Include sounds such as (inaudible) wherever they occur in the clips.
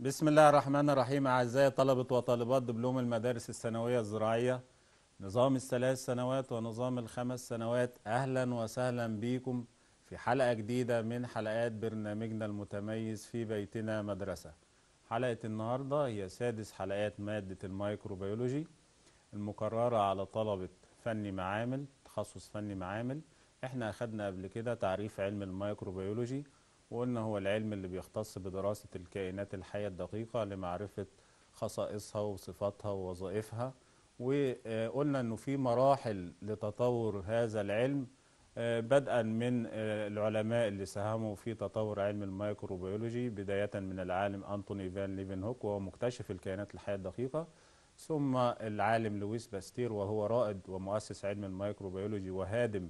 بسم الله الرحمن الرحيم أعزائي طلبة وطالبات دبلوم المدارس الثانوية الزراعية نظام الثلاث سنوات ونظام الخمس سنوات أهلا وسهلا بكم في حلقة جديدة من حلقات برنامجنا المتميز في بيتنا مدرسة حلقة النهاردة هي سادس حلقات مادة الميكروبيولوجي المقررة على طلبة فني معامل تخصص فني معامل احنا أخذنا قبل كده تعريف علم الميكروبيولوجي وقلنا هو العلم اللي بيختص بدراسة الكائنات الحية الدقيقة لمعرفة خصائصها وصفاتها ووظائفها وقلنا انه في مراحل لتطور هذا العلم آه، بدءا من آه، العلماء اللي ساهموا في تطور علم الميكروبيولوجي بداية من العالم أنتوني فان ليفن هوك وهو مكتشف الكائنات الحية الدقيقة ثم العالم لويس باستير وهو رائد ومؤسس علم الميكروبيولوجي وهادم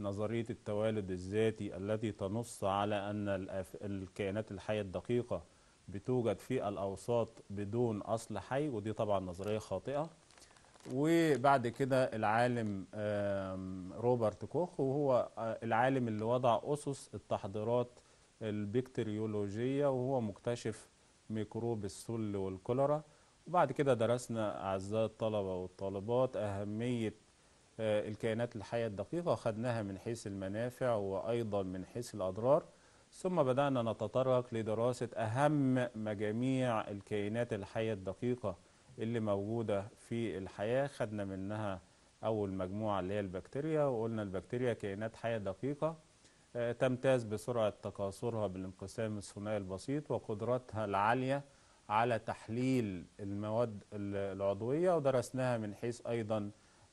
نظرية التوالد الذاتي التي تنص على أن الكائنات الحية الدقيقة بتوجد في الأوساط بدون أصل حي ودي طبعا نظرية خاطئة وبعد كده العالم روبرت كوخ وهو آه، العالم اللي وضع أسس التحضيرات البكتيريولوجية وهو مكتشف ميكروب السل والكوليرا وبعد كده درسنا أعزائي الطلبة والطالبات أهمية آه، الكائنات الحية الدقيقة وخدناها من حيث المنافع وأيضا من حيث الأضرار ثم بدأنا نتطرق لدراسة أهم مجاميع الكائنات الحية الدقيقة اللي موجودة في الحياة خدنا منها أول مجموعة اللي هي البكتيريا وقلنا البكتيريا كائنات حية دقيقة آه، تمتاز بسرعة تكاثرها بالانقسام الثنائي البسيط وقدرتها العالية على تحليل المواد العضوية ودرسناها من حيث أيضا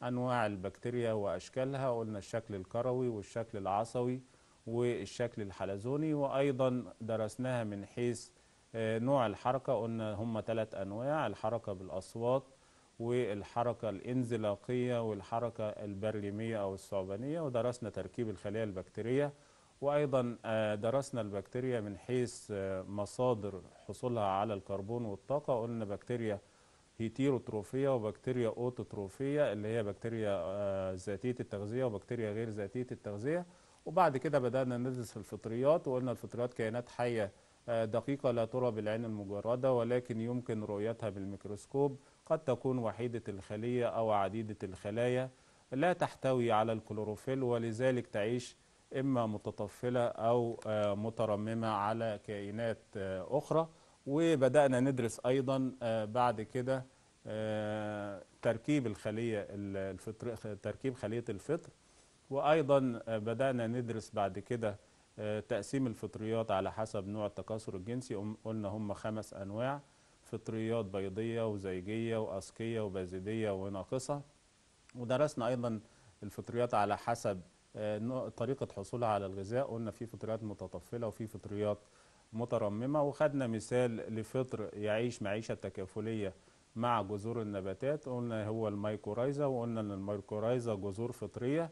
أنواع البكتيريا وأشكالها قلنا الشكل الكروي والشكل العصوي والشكل الحلزوني وأيضا درسناها من حيث آه، نوع الحركة قلنا هم ثلاث أنواع الحركة بالأصوات والحركة الانزلاقية والحركة البرلمية أو الثعبانية ودرسنا تركيب الخلايا البكتيرية وأيضا آه، درسنا البكتيريا من حيث آه، مصادر حصولها على الكربون والطاقة قلنا بكتيريا هيتيروتروفية وبكتيريا أوتوتروفية اللي هي بكتيريا آه، ذاتية التغذية وبكتيريا غير ذاتية التغذية وبعد كده بدأنا ندرس في الفطريات وقلنا الفطريات كائنات حية آه، دقيقة لا ترى بالعين المجردة ولكن يمكن رؤيتها بالميكروسكوب قد تكون وحيدة الخلية أو عديدة الخلايا لا تحتوي على الكلوروفيل ولذلك تعيش إما متطفلة أو آه، مترممة على كائنات أخرى وبدأنا ندرس أيضا آه، بعد كده آه، تركيب الخلية الفطر تركيب خلية الفطر وأيضا آه، بدأنا ندرس بعد كده تقسيم الفطريات على حسب نوع التكاثر الجنسي قلنا هم خمس أنواع فطريات بيضية وزيجية وأسكية وبازدية وناقصة ودرسنا أيضا الفطريات على حسب طريقة حصولها على الغذاء قلنا في فطريات متطفلة وفي فطريات مترممة وخدنا مثال لفطر يعيش معيشة تكافلية مع جذور النباتات قلنا هو المايكورايزا وقلنا ان المايكورايزا جذور فطرية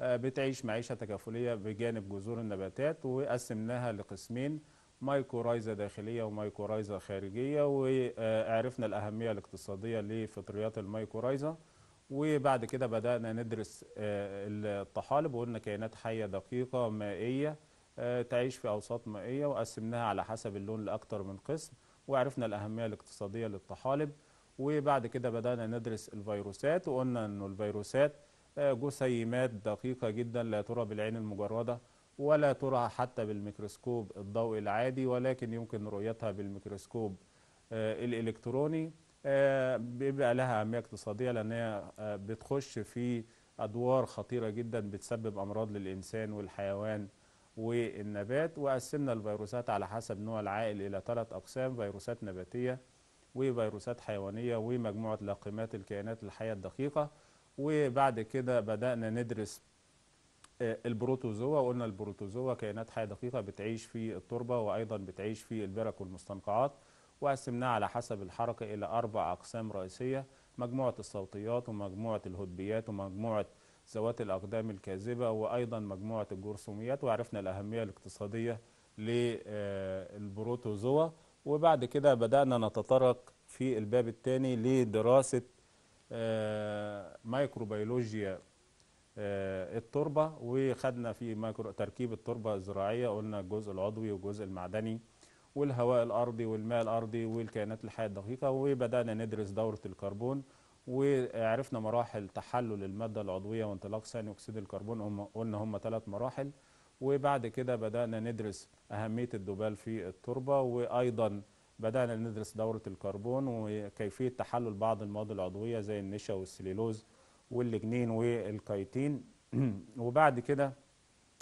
آه، بتعيش معيشة تكافلية بجانب جذور النباتات وقسمناها لقسمين مايكورايزا داخلية ومايكورايزا خارجية وعرفنا الأهمية الاقتصادية لفطريات المايكورايزا وبعد كده بدأنا ندرس آه، الطحالب وقلنا كائنات حية دقيقة مائية آه، تعيش في أوساط مائية وقسمناها على حسب اللون لأكثر من قسم وعرفنا الأهمية الاقتصادية للطحالب وبعد كده بدأنا ندرس الفيروسات وقلنا أن الفيروسات آه، جسيمات دقيقة جدا لا ترى بالعين المجردة ولا ترى حتى بالميكروسكوب الضوئي العادي ولكن يمكن رؤيتها بالميكروسكوب آه، الإلكتروني بيبقى لها أهمية اقتصادية لأن هي بتخش في أدوار خطيرة جدا بتسبب أمراض للإنسان والحيوان والنبات وقسمنا الفيروسات على حسب نوع العائل إلى ثلاث أقسام فيروسات نباتية وفيروسات حيوانية ومجموعة لاقمات الكائنات الحية الدقيقة وبعد كده بدأنا ندرس آه، البروتوزوا وقلنا البروتوزوا كائنات حية دقيقة بتعيش في التربة وأيضا بتعيش في البرك والمستنقعات وقسمناها على حسب الحركة إلى أربع أقسام رئيسية مجموعة الصوتيات ومجموعة الهدبيات ومجموعة ذوات الأقدام الكاذبة وأيضا مجموعة الجرثوميات وعرفنا الأهمية الاقتصادية للبروتوزوا وبعد كده بدأنا نتطرق في الباب الثاني لدراسة آه، مايكروبيولوجيا آه، التربة وخدنا في مايكرو تركيب التربة الزراعية قلنا الجزء العضوي والجزء المعدني والهواء الأرضي والماء الأرضي والكائنات الحية الدقيقة وبدأنا ندرس دورة الكربون وعرفنا مراحل تحلل المادة العضوية وانطلاق ثاني أكسيد الكربون هم قلنا هم ثلاث مراحل وبعد كده بدأنا ندرس أهمية الذبال في التربة وأيضا بدأنا ندرس دورة الكربون وكيفية تحلل بعض المواد العضوية زي النشا والسليلوز واللجنين والكيتين (clears throat) وبعد كده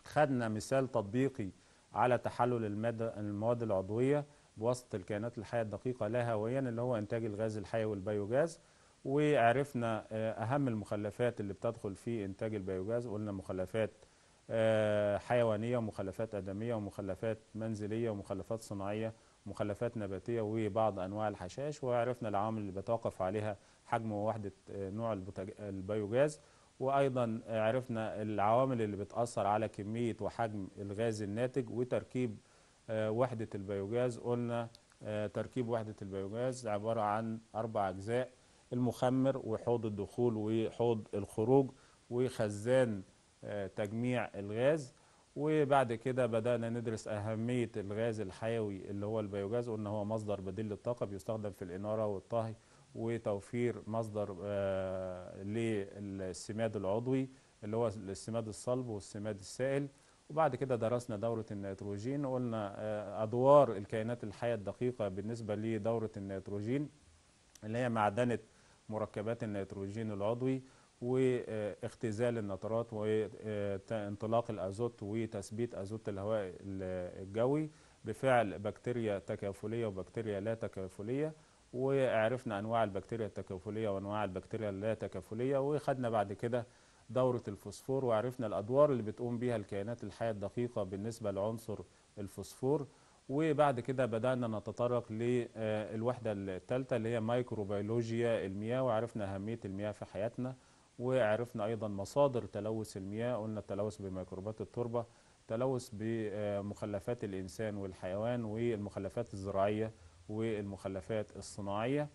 خدنا مثال تطبيقي على تحلل المادة المواد العضوية بواسطة الكائنات الحية الدقيقة لا هويا اللي هو إنتاج الغاز الحيوي والبيوجاز وعرفنا آه، أهم المخلفات اللي بتدخل في إنتاج البيوجاز قلنا مخلفات آه، حيوانية ومخلفات آدمية ومخلفات منزلية ومخلفات صناعية مخلفات نباتية وبعض أنواع الحشاش وعرفنا العوامل اللي بتوقف عليها حجم ووحدة آه، نوع البيوجاز وأيضا عرفنا العوامل اللي بتأثر على كمية وحجم الغاز الناتج وتركيب وحدة البيوجاز قلنا تركيب وحدة البيوجاز عبارة عن أربع أجزاء المخمر وحوض الدخول وحوض الخروج وخزان آه، تجميع الغاز وبعد كده بدأنا ندرس أهمية الغاز الحيوي اللي هو البيوجاز قلنا هو مصدر بديل للطاقة بيستخدم في الإنارة والطهي وتوفير مصدر آه، للسماد العضوي اللي هو السماد الصلب والسماد السائل وبعد كده درسنا دورة النيتروجين قلنا آه، أدوار الكائنات الحية الدقيقة بالنسبة لدورة النيتروجين اللي هي معدنة مركبات النيتروجين العضوي واختزال النترات وانطلاق الازوت وتثبيت ازوت الهواء الجوي بفعل بكتيريا تكافليه وبكتيريا لا تكافليه وعرفنا انواع البكتيريا التكافليه وانواع البكتيريا اللا تكافليه وخدنا بعد كده دوره الفوسفور وعرفنا الادوار اللي بتقوم بها الكائنات الحيه الدقيقه بالنسبه لعنصر الفوسفور وبعد كده بدأنا نتطرق للوحدة آه، الثالثة اللي هي مايكروبيولوجيا المياه وعرفنا أهمية المياه في حياتنا وعرفنا أيضا مصادر تلوث المياه قلنا التلوث بميكروبات التربة تلوث بمخلفات الإنسان والحيوان والمخلفات الزراعية والمخلفات الصناعية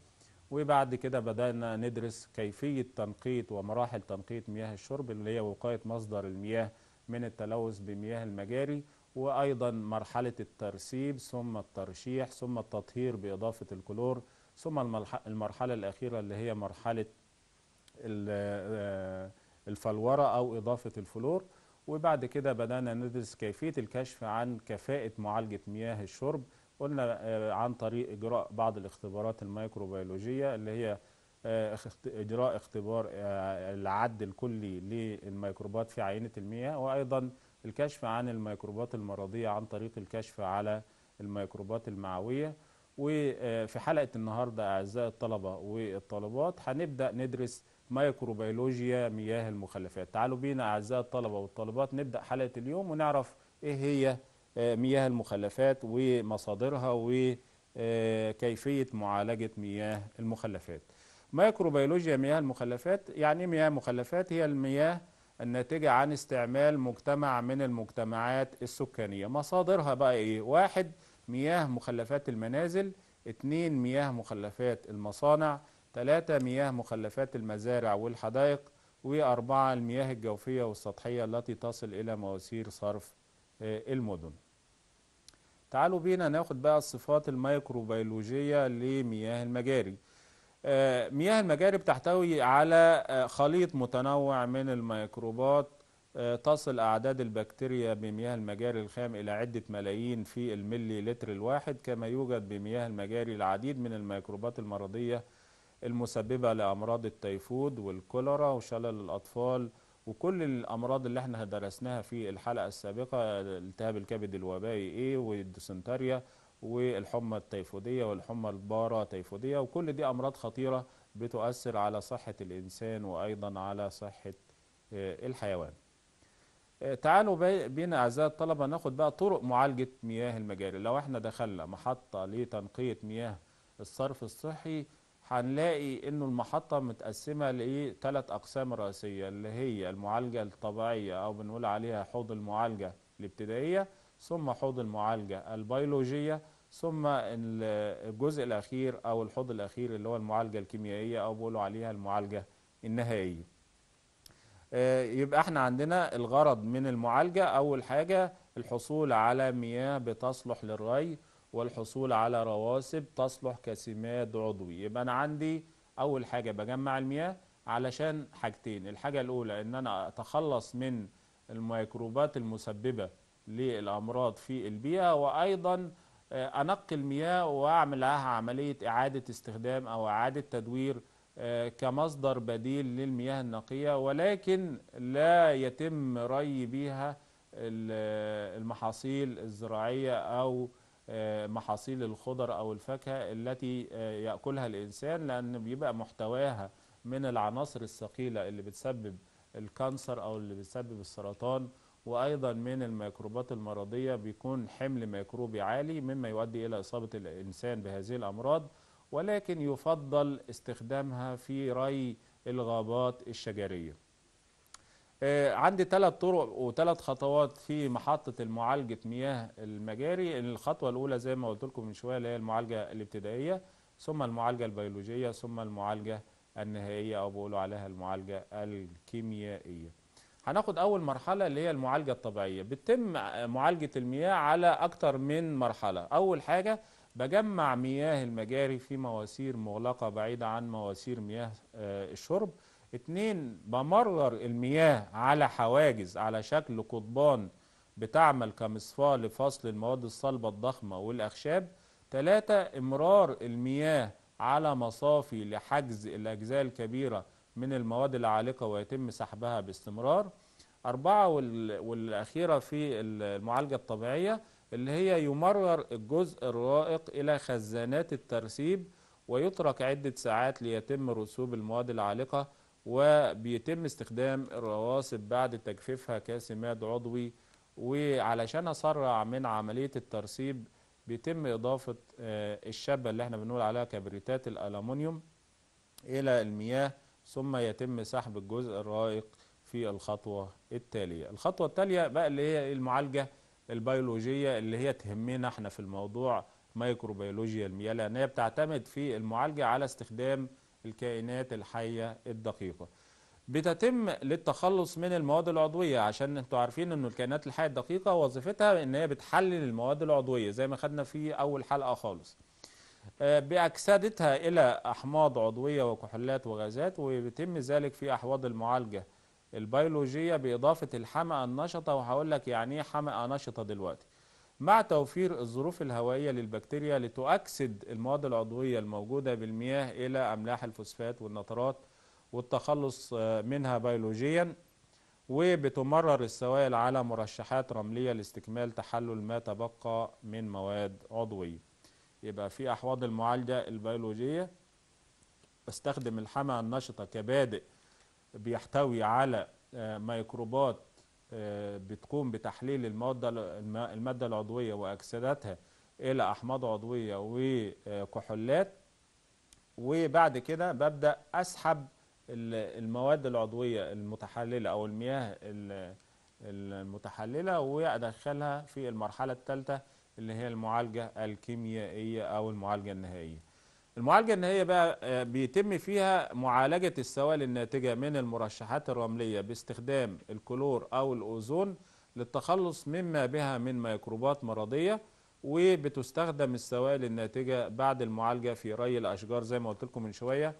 وبعد كده بدأنا ندرس كيفية تنقيط ومراحل تنقيط مياه الشرب اللي هي وقاية مصدر المياه من التلوث بمياه المجاري وأيضا مرحلة الترسيب ثم الترشيح ثم التطهير بإضافة الكلور ثم المرحلة الأخيرة اللي هي مرحلة آه، الفلورة أو إضافة الفلور وبعد كده بدأنا ندرس كيفية الكشف عن كفاءة معالجة مياه الشرب قلنا آه، عن طريق إجراء بعض الاختبارات الميكروبيولوجية اللي هي آه، إجراء اختبار العد الكلي للميكروبات في عينة المياه وأيضا الكشف عن الميكروبات المرضية عن طريق الكشف على الميكروبات المعوية وفي حلقة النهاردة أعزائي الطلبة والطالبات هنبدأ ندرس ميكروبيولوجيا مياه المخلفات تعالوا بينا أعزائي الطلبة والطالبات نبدأ حلقة اليوم ونعرف إيه هي آه، مياه المخلفات ومصادرها وكيفية معالجة مياه المخلفات ميكروبيولوجيا مياه المخلفات يعني إيه مياه مخلفات هي المياه الناتجة عن استعمال مجتمع من المجتمعات السكانية مصادرها بقى إيه؟ واحد مياه مخلفات المنازل اتنين مياه مخلفات المصانع تلاتة مياه مخلفات المزارع والحدائق وأربعة المياه الجوفية والسطحية التي تصل إلى مواسير صرف آه، المدن تعالوا بينا ناخد بقى الصفات الميكروبيولوجية لمياه المجاري آه، مياه المجاري بتحتوي على آه، خليط متنوع من الميكروبات آه، تصل أعداد البكتيريا بمياه المجاري الخام إلى عدة ملايين في الملي لتر الواحد كما يوجد بمياه المجاري العديد من الميكروبات المرضية المسببة لأمراض التيفود والكوليرا وشلل الأطفال وكل الأمراض اللي احنا درسناها في الحلقة السابقة التهاب الكبد الوبائي ايه والديسنتريا والحمى التيفودية والحمى البارة تيفودية وكل دي أمراض خطيرة بتؤثر على صحة الإنسان وأيضا على صحة آه، الحيوان آه، تعالوا بينا أعزائي الطلبة ناخد بقى طرق معالجة مياه المجاري لو احنا دخلنا محطة لتنقية مياه الصرف الصحي هنلاقي انه المحطة متقسمة لثلاث اقسام رئيسية اللي هي المعالجة الطبيعية او بنقول عليها حوض المعالجة الابتدائية ثم حوض المعالجة البيولوجية ثم الجزء الأخير أو الحوض الأخير اللي هو المعالجة الكيميائية أو بيقولوا عليها المعالجة النهائية آه، يبقى احنا عندنا الغرض من المعالجة أول حاجة الحصول على مياه بتصلح للري والحصول على رواسب تصلح كسماد عضوي يبقى أنا عندي أول حاجة بجمع المياه علشان حاجتين الحاجة الأولى إن أنا أتخلص من الميكروبات المسببة للأمراض في البيئة وأيضا آه، أنقي المياه وأعمل لها عملية إعادة استخدام أو إعادة تدوير آه، كمصدر بديل للمياه النقية ولكن لا يتم ري بها المحاصيل الزراعية أو آه، محاصيل الخضر أو الفاكهة التي يأكلها الإنسان لأن بيبقى محتواها من العناصر الثقيلة اللي بتسبب الكانسر أو اللي بتسبب السرطان وايضا من الميكروبات المرضيه بيكون حمل ميكروبي عالي مما يؤدي الى اصابه الانسان بهذه الامراض ولكن يفضل استخدامها في ري الغابات الشجريه آه، عندي ثلاث طرق وثلاث خطوات في محطة المعالجة مياه المجاري الخطوة الأولى زي ما قلت لكم من شوية اللي هي المعالجة الابتدائية ثم المعالجة البيولوجية ثم المعالجة النهائية أو بيقولوا عليها المعالجة الكيميائية هناخد اول مرحله اللي هي المعالجه الطبيعيه بتتم معالجه المياه على اكتر من مرحله اول حاجه بجمع مياه المجاري في مواسير مغلقه بعيده عن مواسير مياه آه، الشرب اتنين بمرر المياه على حواجز على شكل قضبان بتعمل كمصفاه لفصل المواد الصلبه الضخمه والاخشاب ثلاثة امرار المياه على مصافي لحجز الاجزاء الكبيره من المواد العالقة ويتم سحبها باستمرار أربعة والأخيرة في المعالجة الطبيعية اللي هي يمرر الجزء الرائق إلى خزانات الترسيب ويترك عدة ساعات ليتم رسوب المواد العالقة وبيتم استخدام الرواسب بعد تجفيفها كسماد عضوي وعلشان أسرع من عملية الترسيب بيتم إضافة آه، الشابه اللي احنا بنقول عليها كبريتات الألمونيوم إلى المياه ثم يتم سحب الجزء الرائق في الخطوة التالية الخطوة التالية بقى اللي هي المعالجة البيولوجية اللي هي تهمنا احنا في الموضوع مايكروبيولوجيا المياه لأن هي بتعتمد في المعالجة على استخدام الكائنات الحية الدقيقة بتتم للتخلص من المواد العضوية عشان انتوا عارفين ان الكائنات الحية الدقيقة وظيفتها ان هي بتحلل المواد العضوية زي ما خدنا في اول حلقة خالص آه، بأجسادتها إلى أحماض عضوية وكحولات وغازات ويتم ذلك في أحواض المعالجة البيولوجية بإضافة الحمأة النشطة وهقول لك يعني إيه حمأة نشطة دلوقتي مع توفير الظروف الهوائية للبكتيريا لتؤكسد المواد العضوية الموجودة بالمياه إلى أملاح الفوسفات والنترات والتخلص آه، منها بيولوجيا وبتمرر السوائل على مرشحات رملية لاستكمال تحلل ما تبقى من مواد عضوية يبقى في أحواض المعالجة البيولوجية بستخدم الحمى النشطة كبادئ بيحتوي على آه، ميكروبات آه، بتقوم بتحليل المادة المادة العضوية واكسدتها إلى أحماض عضوية وكحولات وبعد كده ببدأ أسحب المواد العضوية المتحللة أو المياه المتحللة وأدخلها في المرحلة الثالثة اللي هي المعالجة الكيميائية أو المعالجة النهائية المعالجة النهائية بقى آه، بيتم فيها معالجة السوائل الناتجة من المرشحات الرملية باستخدام الكلور أو الأوزون للتخلص مما بها من ميكروبات مرضية وبتستخدم السوائل الناتجة بعد المعالجة في ري الأشجار زي ما قلت لكم من شوية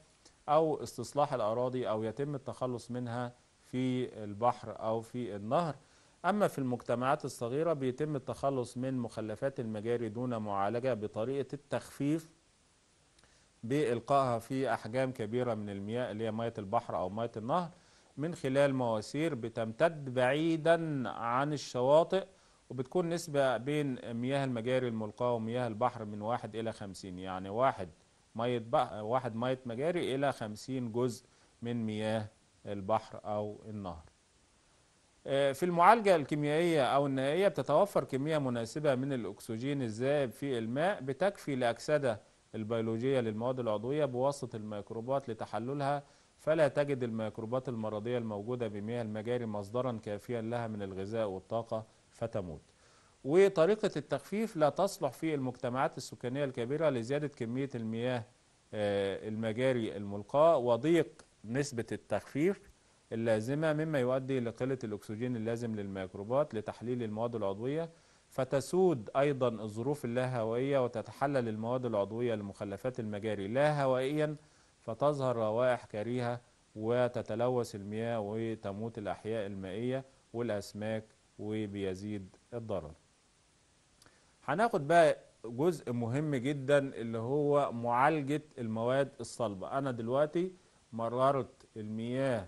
أو استصلاح الأراضي أو يتم التخلص منها في البحر أو في النهر أما في المجتمعات الصغيرة بيتم التخلص من مخلفات المجاري دون معالجة بطريقة التخفيف بإلقائها في أحجام كبيرة من المياه اللي هي مياه البحر أو مياه النهر من خلال مواسير بتمتد بعيدا عن الشواطئ وبتكون نسبة بين مياه المجاري الملقاة ومياه البحر من واحد إلى خمسين يعني واحد مية واحد مية مجاري إلى خمسين جزء من مياه البحر أو النهر آه، في المعالجة الكيميائية أو النهائية بتتوفر كمية مناسبة من الأكسجين الذائب في الماء بتكفي لأكسدة البيولوجية للمواد العضوية بواسطة الميكروبات لتحللها فلا تجد الميكروبات المرضية الموجودة بمياه المجاري مصدرا كافيا لها من الغذاء والطاقة فتموت وطريقة التخفيف لا تصلح في المجتمعات السكانية الكبيرة لزيادة كمية المياه آه، المجاري الملقاة وضيق نسبة التخفيف اللازمة مما يؤدي إلى قلة الأكسجين اللازم للميكروبات لتحليل المواد العضوية فتسود أيضا الظروف اللاهوائية وتتحلل المواد العضوية لمخلفات المجاري لاهوائيا فتظهر روائح كريهة وتتلوث المياه وتموت الأحياء المائية والأسماك وبيزيد الضرر هناخد بقى جزء مهم جدا اللي هو معالجة المواد الصلبة أنا دلوقتي مررت المياه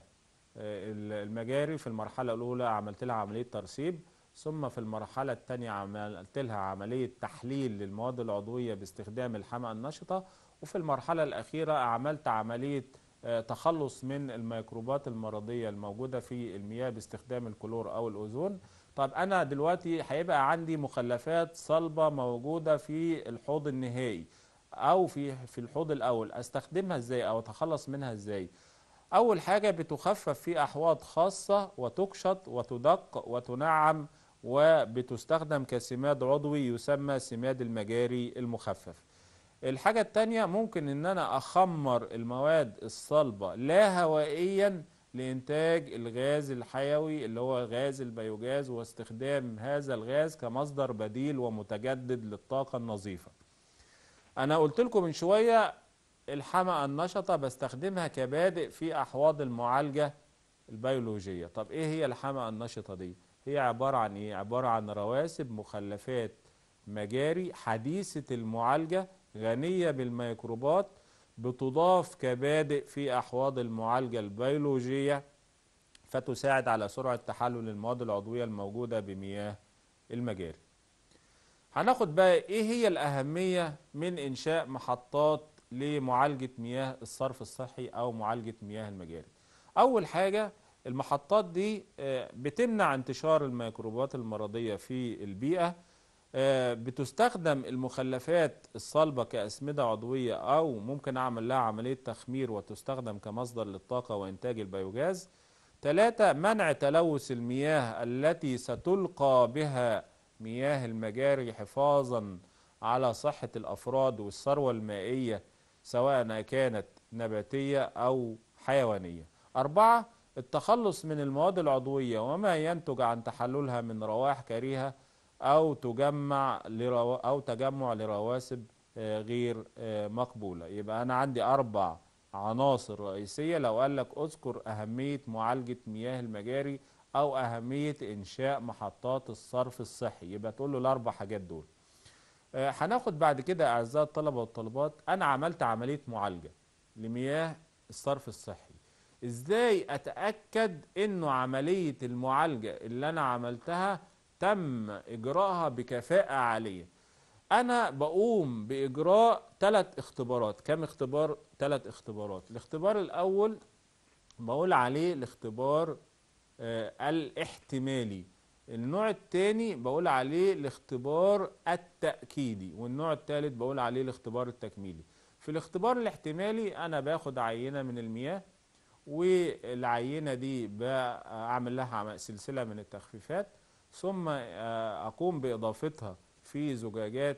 المجاري في المرحلة الأولى عملت لها عملية ترسيب ثم في المرحلة الثانية عملت لها عملية تحليل للمواد العضوية باستخدام الحمأة النشطة وفي المرحلة الأخيرة عملت عملية آه، تخلص من الميكروبات المرضية الموجودة في المياه باستخدام الكلور أو الأوزون طب أنا دلوقتي هيبقى عندي مخلفات صلبة موجودة في الحوض النهائي أو في في الحوض الأول أستخدمها إزاي أو أتخلص منها إزاي؟ أول حاجة بتخفف في أحواض خاصة وتكشط وتدق وتنعم وبتستخدم كسماد عضوي يسمى سماد المجاري المخفف الحاجة التانية ممكن ان انا اخمر المواد الصلبة لا هوائيا لانتاج الغاز الحيوي اللي هو غاز البيوجاز واستخدام هذا الغاز كمصدر بديل ومتجدد للطاقة النظيفة انا قلت لكم من شوية الحمى النشطة بستخدمها كبادئ في أحواض المعالجة البيولوجية طب إيه هي الحمى النشطة دي؟ هي عبارة عن إيه؟ عبارة عن رواسب مخلفات مجاري حديثة المعالجة غنية بالميكروبات بتضاف كبادئ في أحواض المعالجة البيولوجية فتساعد على سرعة تحلل المواد العضوية الموجودة بمياه المجاري هناخد بقى ايه هي الأهمية من إنشاء محطات لمعالجة مياه الصرف الصحي أو معالجة مياه المجاري أول حاجة المحطات دي آه، بتمنع انتشار الميكروبات المرضية في البيئة آه، بتستخدم المخلفات الصلبة كأسمدة عضوية أو ممكن أعمل لها عملية تخمير وتستخدم كمصدر للطاقة وإنتاج البيوجاز ثلاثة منع تلوث المياه التي ستلقى بها مياه المجاري حفاظا على صحة الأفراد والثروة المائية سواء كانت نباتية أو حيوانية أربعة التخلص من المواد العضوية وما ينتج عن تحللها من روائح كريهة أو تجمع لرو... أو تجمع لرواسب آه، غير آه، مقبولة يبقى أنا عندي أربع عناصر رئيسية لو قال لك أذكر أهمية معالجة مياه المجاري أو أهمية إنشاء محطات الصرف الصحي يبقى تقول له الأربع حاجات دول آه، هناخد بعد كده اعزائي الطلبه والطالبات انا عملت عمليه معالجه لمياه الصرف الصحي ازاي اتاكد انه عمليه المعالجه اللي انا عملتها تم اجراءها بكفاءه عاليه انا بقوم باجراء ثلاث اختبارات كم اختبار ثلاث اختبارات الاختبار الاول بقول عليه الاختبار آه الاحتمالي النوع الثاني بقول عليه الاختبار التأكيدي والنوع الثالث بقول عليه الاختبار التكميلي في الاختبار الاحتمالي أنا باخد عينة من المياه والعينة دي بعمل لها سلسلة من التخفيفات ثم آه، أقوم بإضافتها في زجاجات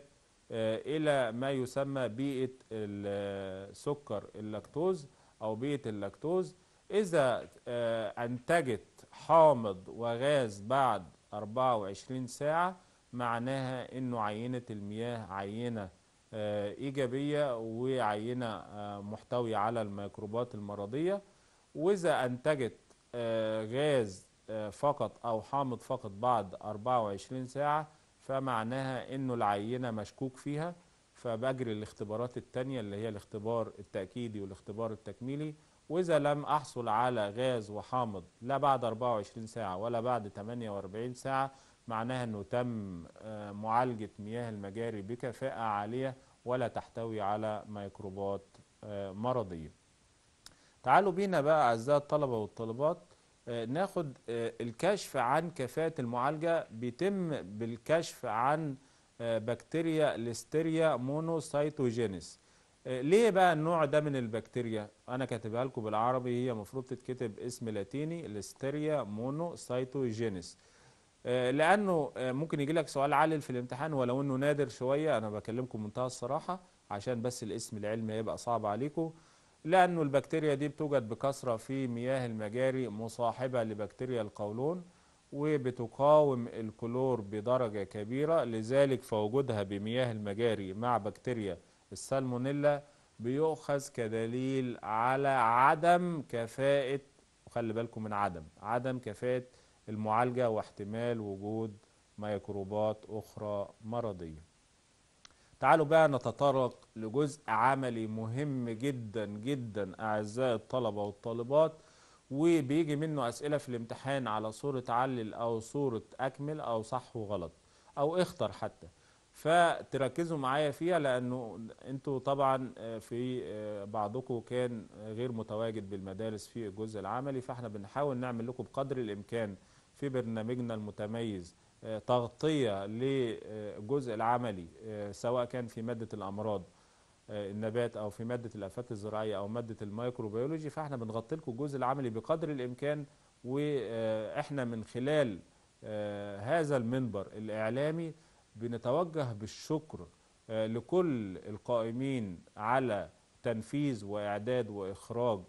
آه، إلى ما يسمى بيئة السكر آه، اللاكتوز أو بيئة اللاكتوز إذا أنتجت حامض وغاز بعد 24 ساعة معناها انه عينة المياه عينة آه، ايجابية وعينة آه، محتوية على الميكروبات المرضية واذا انتجت آه، غاز فقط او حامض فقط بعد 24 ساعة فمعناها انه العينة مشكوك فيها فبجري الاختبارات التانية اللي هي الاختبار التأكيدي والاختبار التكميلي وإذا لم أحصل على غاز وحامض لا بعد 24 ساعة ولا بعد 48 ساعة معناها أنه تم آه، معالجة مياه المجاري بكفاءة عالية ولا تحتوي على ميكروبات آه، مرضية تعالوا بينا بقى أعزائي الطلبة والطالبات آه، ناخد الكشف عن كفاءة المعالجة بيتم بالكشف عن بكتيريا ليستيريا مونوسايتوجينيس آه، ليه بقى النوع ده من البكتيريا انا كاتبها لكم بالعربي هي المفروض تتكتب اسم لاتيني ليستيريا مونو سايتوجينيس آه، لانه آه، ممكن يجي لك سؤال عالل في الامتحان ولو انه نادر شويه انا بكلمكم منتهى الصراحه عشان بس الاسم العلمي هيبقى صعب عليكم لانه البكتيريا دي بتوجد بكثره في مياه المجاري مصاحبه لبكتيريا القولون وبتقاوم الكلور بدرجه كبيره لذلك فوجودها بمياه المجاري مع بكتيريا السالمونيلا بيؤخذ كدليل على عدم كفاءة وخلي بالكم من عدم عدم كفاءة المعالجة واحتمال وجود ميكروبات أخرى مرضية تعالوا بقى نتطرق لجزء عملي مهم جدا جدا أعزائي الطلبة والطالبات وبيجي منه أسئلة في الامتحان على صورة علل أو صورة أكمل أو صح وغلط أو اختر حتى فتركزوا معايا فيها لانه انتوا طبعا آه، في آه، بعضكم كان غير متواجد بالمدارس في الجزء العملي فاحنا بنحاول نعمل لكم بقدر الامكان في برنامجنا المتميز آه، تغطيه للجزء العملي سواء كان في ماده الامراض النبات او في ماده الافات الزراعيه او ماده الميكروبيولوجي فاحنا بنغطي لكم الجزء العملي بقدر الامكان واحنا من خلال هذا المنبر الاعلامي بنتوجه بالشكر آه، لكل القائمين على تنفيذ وإعداد وإخراج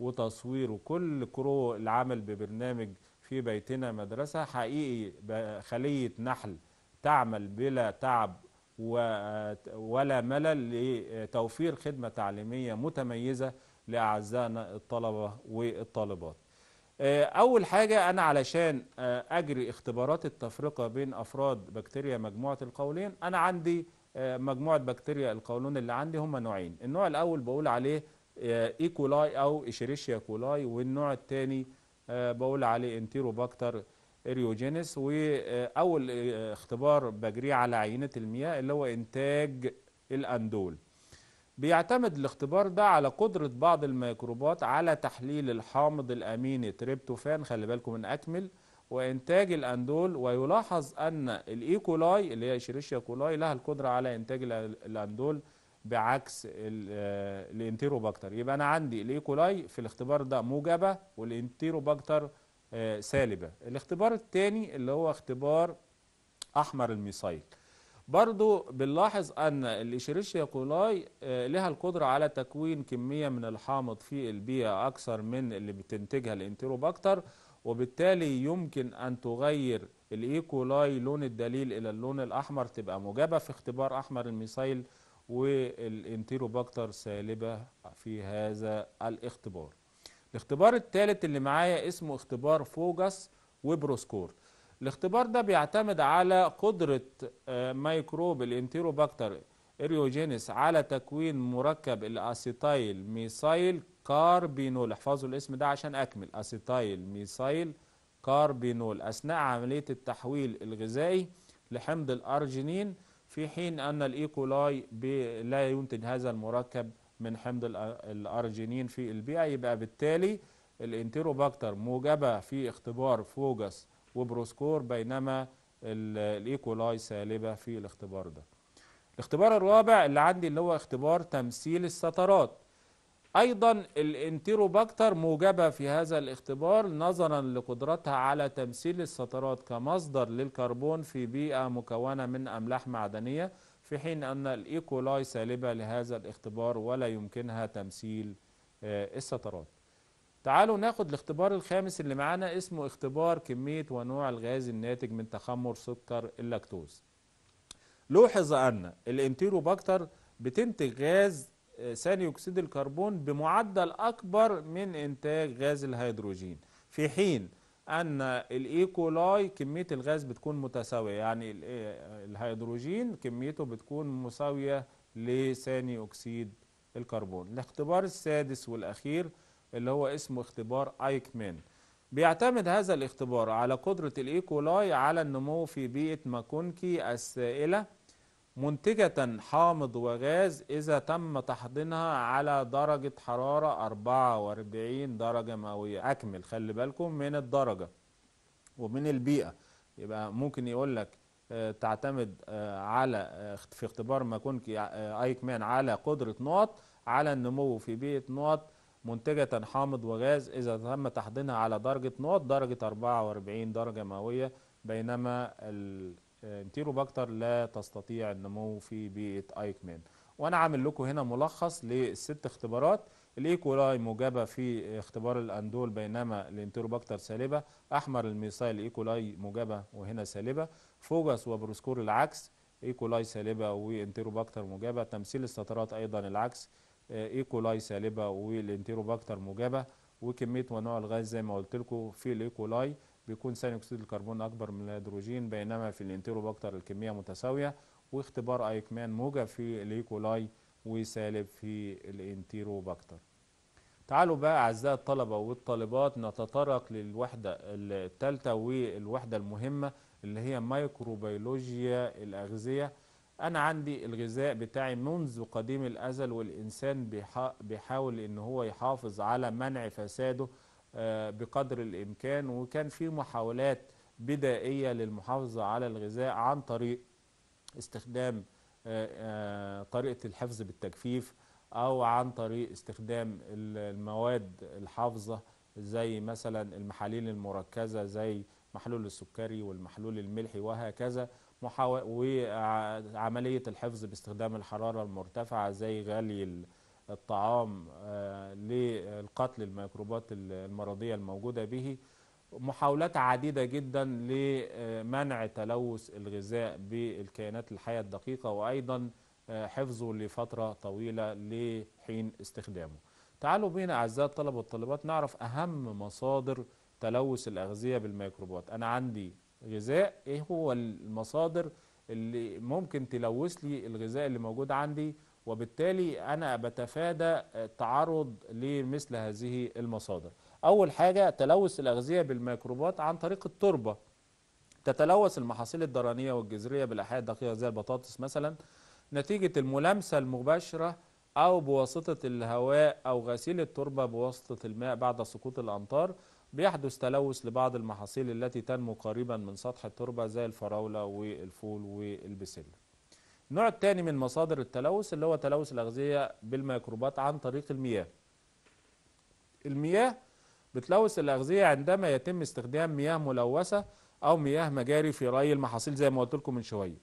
وتصوير وكل كرو العمل ببرنامج في بيتنا مدرسة حقيقي خلية نحل تعمل بلا تعب ولا ملل لتوفير خدمة تعليمية متميزة لأعزائنا الطلبة والطالبات آه، اول حاجه انا علشان آه، اجري اختبارات التفرقه بين افراد بكتيريا مجموعه القولين انا عندي آه، مجموعه بكتيريا القولون اللي عندي هم نوعين النوع الاول بقول عليه ايكولاي e. او إشريشيا كولاي والنوع الثاني بقول عليه انتيروباكتر اريوجينيس واول اختبار بجريه على عينه المياه اللي هو انتاج الاندول بيعتمد الاختبار ده على قدرة بعض الميكروبات على تحليل الحامض الأميني تريبتوفان خلي بالكم من أكمل وإنتاج الأندول ويلاحظ أن الإيكولاي اللي هي إشريشيا كولاي لها القدرة على إنتاج الأندول بعكس الانتيروباكتر يبقى أنا عندي الإيكولاي في الاختبار ده موجبة والانتيروباكتر آه، سالبة الاختبار الثاني اللي هو اختبار أحمر الميثايل برضو بنلاحظ أن الإشيريشيا كولاي آه، لها القدرة على تكوين كمية من الحامض في البيئة أكثر من اللي بتنتجها الانتروباكتر وبالتالي يمكن أن تغير الإيكولاي لون الدليل إلى اللون الأحمر تبقى موجبة في اختبار أحمر الميثايل والإنتروباكتر سالبة في هذا الاختبار الاختبار الثالث اللي معايا اسمه اختبار فوجس وبروسكور الاختبار ده بيعتمد على قدرة آه، ميكروب الانتيروباكتر اريوجينيس على تكوين مركب الاسيتايل ميسايل كاربينول احفظوا الاسم ده عشان اكمل اسيتايل ميسايل كاربينول اثناء عملية التحويل الغذائي لحمض الارجينين في حين ان الايكولاي لا ينتج هذا المركب من حمض الارجينين في البيئة يبقى بالتالي الانتيروباكتر موجبة في اختبار فوجس وبروسكور بينما الايكولاي سالبة في الاختبار ده الاختبار الرابع اللي عندي اللي هو اختبار تمثيل السترات ايضا الانتيروباكتر موجبة في هذا الاختبار نظرا لقدرتها على تمثيل السترات كمصدر للكربون في بيئة مكونة من املاح معدنية في حين ان الايكولاي سالبة لهذا الاختبار ولا يمكنها تمثيل آه، السترات تعالوا ناخد الاختبار الخامس اللي معانا اسمه اختبار كمية ونوع الغاز الناتج من تخمر سكر اللاكتوز لوحظ أن الانتيروباكتر بتنتج غاز آه، ثاني أكسيد الكربون بمعدل أكبر من إنتاج غاز الهيدروجين في حين أن الإيكولاي كمية الغاز بتكون متساوية يعني آه، الهيدروجين كميته بتكون مساوية لثاني أكسيد الكربون الاختبار السادس والأخير اللي هو اسمه اختبار ايكمان بيعتمد هذا الاختبار على قدرة الإيكولاي على النمو في بيئة ماكونكي السائلة منتجة حامض وغاز إذا تم تحضينها على درجة حرارة 44 درجة مئوية أكمل خلي بالكم من الدرجة ومن البيئة يبقى ممكن يقول لك آه، تعتمد آه، على آه، في اختبار ماكونكي أيكمان على قدرة نقط على النمو في بيئة نقط منتجة حامض وغاز إذا تم تحضينها على درجة نقط درجة 44 درجة مئوية بينما الانتيروباكتر لا تستطيع النمو في بيئة أيكمان وأنا عامل لكم هنا ملخص للست اختبارات الايكولاي موجبة في اختبار الأندول بينما الانتروباكتر سالبة أحمر الميسايل ايكولاي موجبة وهنا سالبة فوجس وبروسكور العكس ايكولاي سالبة وانتروباكتر موجبة تمثيل السترات أيضا العكس آه، ايكولاي سالبه والانتيروباكتر موجبه وكميه ونوع الغاز زي ما قلت لكم في الايكولاي بيكون ثاني اكسيد الكربون اكبر من الهيدروجين بينما في الانتيروباكتر الكميه متساويه واختبار ايكمان موجب في الايكولاي وسالب في الانتيروباكتر تعالوا بقى اعزائي الطلبه والطالبات نتطرق للوحده الثالثه والوحده المهمه اللي هي مايكروبيولوجيا الاغذيه أنا عندي الغذاء بتاعي منذ قديم الأزل والإنسان بيحاول إن هو يحافظ على منع فساده آه، بقدر الإمكان وكان في محاولات بدائية للمحافظة على الغذاء عن طريق استخدام آه، آه، طريقة الحفظ بالتجفيف أو عن طريق استخدام المواد الحافظة زي مثلا المحاليل المركزة زي محلول السكري والمحلول الملحي وهكذا وعملية الحفظ باستخدام الحرارة المرتفعة زي غلي الطعام آه، للقتل الميكروبات المرضية الموجودة به محاولات عديدة جدا لمنع تلوث الغذاء بالكائنات الحية الدقيقة وأيضا آه، حفظه لفترة طويلة لحين استخدامه تعالوا بينا أعزائي الطلبة والطالبات نعرف أهم مصادر تلوث الأغذية بالميكروبات أنا عندي غذاء ايه هو المصادر اللي ممكن تلوث لي الغذاء اللي موجود عندي وبالتالي انا بتفادى التعرض لمثل هذه المصادر اول حاجه تلوث الاغذيه بالميكروبات عن طريق التربه تتلوث المحاصيل الدرانيه والجذريه بالاحياء الدقيقه زي البطاطس مثلا نتيجه الملامسه المباشره او بواسطه الهواء او غسيل التربه بواسطه الماء بعد سقوط الامطار بيحدث تلوث لبعض المحاصيل التي تنمو قريبا من سطح التربة زي الفراولة والفول والبسلة النوع الثاني من مصادر التلوث اللي هو تلوث الأغذية بالميكروبات عن طريق المياه المياه بتلوث الأغذية عندما يتم استخدام مياه ملوثة أو مياه مجاري في ري المحاصيل زي ما قلت لكم من شوية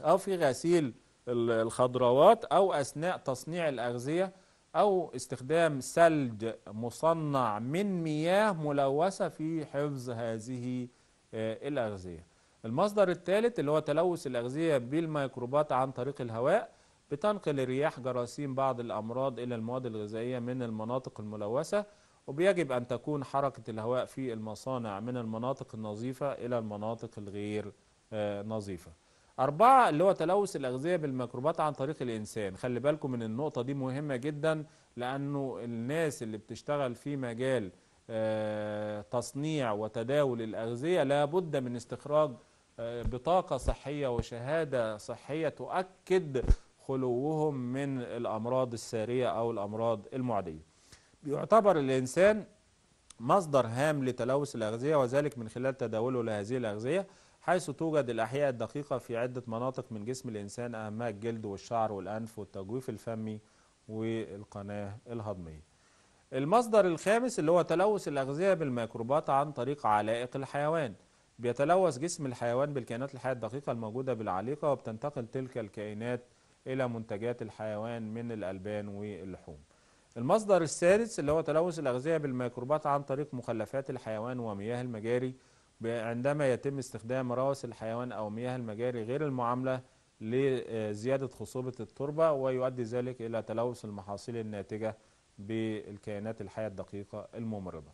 أو في غسيل الخضروات أو أثناء تصنيع الأغذية أو استخدام ثلج مصنع من مياه ملوثة في حفظ هذه آه، الأغذية المصدر الثالث اللي هو تلوث الأغذية بالميكروبات عن طريق الهواء بتنقل الرياح جراثيم بعض الأمراض إلى المواد الغذائية من المناطق الملوثة وبيجب أن تكون حركة الهواء في المصانع من المناطق النظيفة إلى المناطق الغير آه، نظيفة أربعة اللي هو تلوث الأغذية بالميكروبات عن طريق الإنسان خلي بالكم من النقطة دي مهمة جدا لأنه الناس اللي بتشتغل في مجال آه، تصنيع وتداول الأغذية لابد من استخراج آه، بطاقة صحية وشهادة صحية تؤكد خلوهم من الأمراض السارية أو الأمراض المعدية يعتبر الإنسان مصدر هام لتلوث الأغذية وذلك من خلال تداوله لهذه الأغذية حيث توجد الأحياء الدقيقة في عدة مناطق من جسم الإنسان أهمها الجلد والشعر والأنف والتجويف الفمي والقناة الهضمية المصدر الخامس اللي هو تلوث الأغذية بالميكروبات عن طريق علائق الحيوان بيتلوث جسم الحيوان بالكائنات الحية الدقيقة الموجودة بالعليقة وبتنتقل تلك الكائنات إلى منتجات الحيوان من الألبان واللحوم المصدر السادس اللي هو تلوث الأغذية بالميكروبات عن طريق مخلفات الحيوان ومياه المجاري عندما يتم استخدام روث الحيوان أو مياه المجاري غير المعاملة لزيادة خصوبة التربة ويؤدي ذلك إلى تلوث المحاصيل الناتجة بالكائنات الحية الدقيقة الممرضة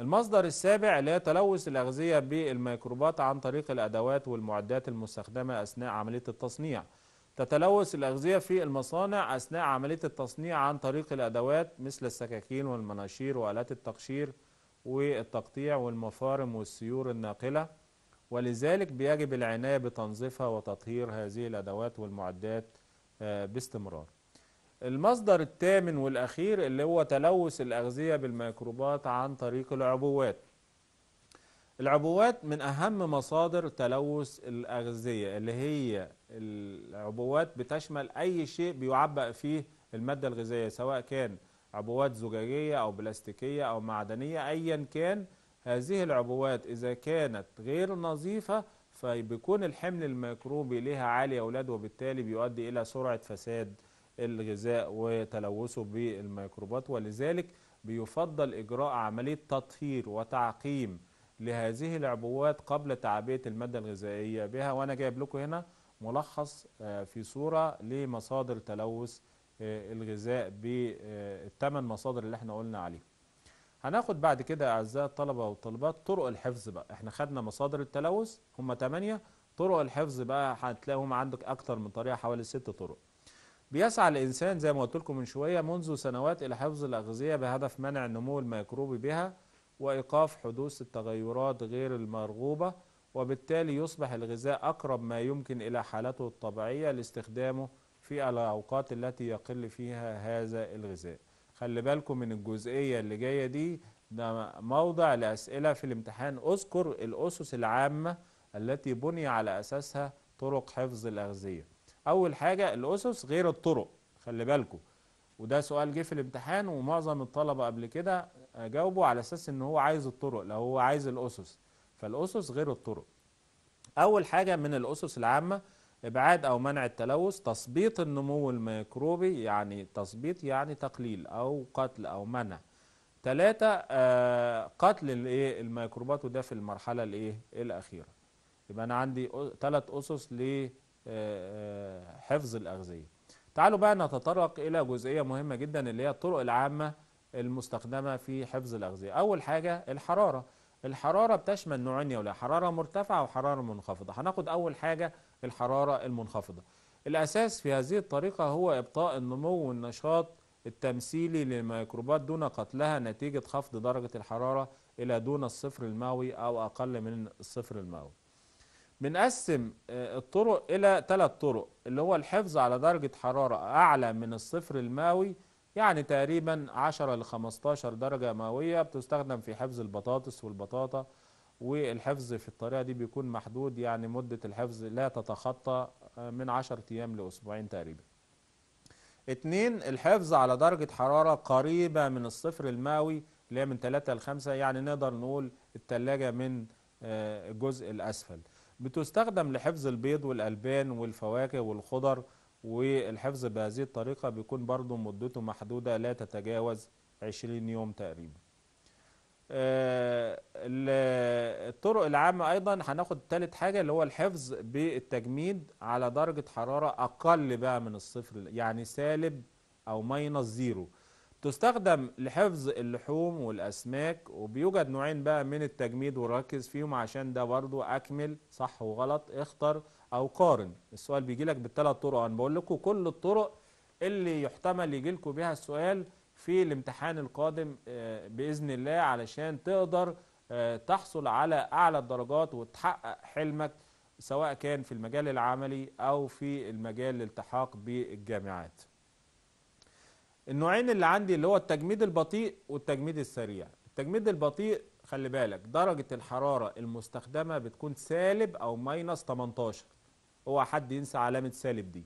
المصدر السابع اللي هي تلوث الأغذية بالميكروبات عن طريق الأدوات والمعدات المستخدمة أثناء عملية التصنيع تتلوث الأغذية في المصانع أثناء عملية التصنيع عن طريق الأدوات مثل السكاكين والمناشير وآلات التقشير والتقطيع والمفارم والسيور الناقلة ولذلك بيجب العناية بتنظيفها وتطهير هذه الأدوات والمعدات آه، باستمرار المصدر الثامن والأخير اللي هو تلوث الأغذية بالميكروبات عن طريق العبوات العبوات من أهم مصادر تلوث الأغذية اللي هي العبوات بتشمل أي شيء بيعبأ فيه المادة الغذائية سواء كان عبوات زجاجية أو بلاستيكية أو معدنية أيا كان هذه العبوات إذا كانت غير نظيفة فبيكون الحمل الميكروبي لها عالي يا أولاد وبالتالي بيؤدي إلى سرعة فساد الغذاء وتلوثه بالميكروبات ولذلك بيفضل إجراء عملية تطهير وتعقيم لهذه العبوات قبل تعبئة المادة الغذائية بها وأنا جايب لكم هنا ملخص آه، في صورة لمصادر تلوث آه، الغذاء بالثمان مصادر اللي احنا قلنا عليهم هناخد بعد كده اعزائي الطلبه والطالبات طرق الحفظ بقى احنا خدنا مصادر التلوث هم 8 طرق الحفظ بقى هتلاقيهم عندك اكتر من طريقه حوالي ست طرق بيسعى الانسان زي ما قلت لكم من شويه منذ سنوات الى حفظ الاغذيه بهدف منع النمو الميكروبي بها وايقاف حدوث التغيرات غير المرغوبه وبالتالي يصبح الغذاء اقرب ما يمكن الى حالته الطبيعيه لاستخدامه في الأوقات التي يقل فيها هذا الغذاء خلي بالكم من الجزئية اللي جاية دي ده موضع لأسئلة في الامتحان أذكر الأسس العامة التي بني على أساسها طرق حفظ الأغذية أول حاجة الأسس غير الطرق خلي بالكم وده سؤال جه في الامتحان ومعظم الطلبة قبل كده جاوبوا على أساس إن هو عايز الطرق لو هو عايز الأسس فالأسس غير الطرق أول حاجة من الأسس العامة إبعاد أو منع التلوث تثبيط النمو الميكروبي يعني تثبيط يعني تقليل أو قتل أو منع ثلاثة آه، قتل الايه الميكروبات وده في المرحلة الإيه الأخيرة يبقى أنا عندي ثلاث أسس لحفظ آه، آه، الأغذية تعالوا بقى نتطرق إلى جزئية مهمة جدا اللي هي الطرق العامة المستخدمة في حفظ الأغذية أول حاجة الحرارة الحرارة بتشمل نوعين يا حرارة مرتفعة وحرارة منخفضة هناخد أول حاجة الحرارة المنخفضة الأساس في هذه الطريقة هو إبطاء النمو والنشاط التمثيلي للميكروبات دون قتلها نتيجة خفض درجة الحرارة إلى دون الصفر المئوي أو أقل من الصفر المئوي بنقسم آه، الطرق إلى ثلاث طرق اللي هو الحفظ على درجة حرارة أعلى من الصفر المئوي يعني تقريبا 10 ل 15 درجة مئوية بتستخدم في حفظ البطاطس والبطاطا والحفظ في الطريقة دي بيكون محدود يعني مدة الحفظ لا تتخطى آه، من 10 أيام لأسبوعين تقريبا اتنين الحفظ على درجة حرارة قريبة من الصفر المئوي اللي هي من 3 ل 5 يعني نقدر نقول التلاجة من الجزء آه، الأسفل بتستخدم لحفظ البيض والألبان والفواكه والخضر والحفظ بهذه الطريقة بيكون برضو مدته محدودة لا تتجاوز 20 يوم تقريبا آه، الطرق العامة أيضا هناخد تالت حاجة اللي هو الحفظ بالتجميد على درجة حرارة أقل بقى من الصفر يعني سالب أو ماينس زيرو تستخدم لحفظ اللحوم والأسماك وبيوجد نوعين بقى من التجميد وركز فيهم عشان ده برضو أكمل صح وغلط اختر أو قارن السؤال بيجي لك بالثلاث طرق أنا بقول لكم كل الطرق اللي يحتمل يجي لكم بها السؤال في الامتحان القادم آه، بإذن الله علشان تقدر آه، تحصل على أعلى الدرجات وتحقق حلمك سواء كان في المجال العملي أو في المجال الالتحاق بالجامعات النوعين اللي عندي اللي هو التجميد البطيء والتجميد السريع التجميد البطيء خلي بالك درجة الحرارة المستخدمة بتكون سالب أو ماينس 18 اوعى حد ينسى علامة سالب دي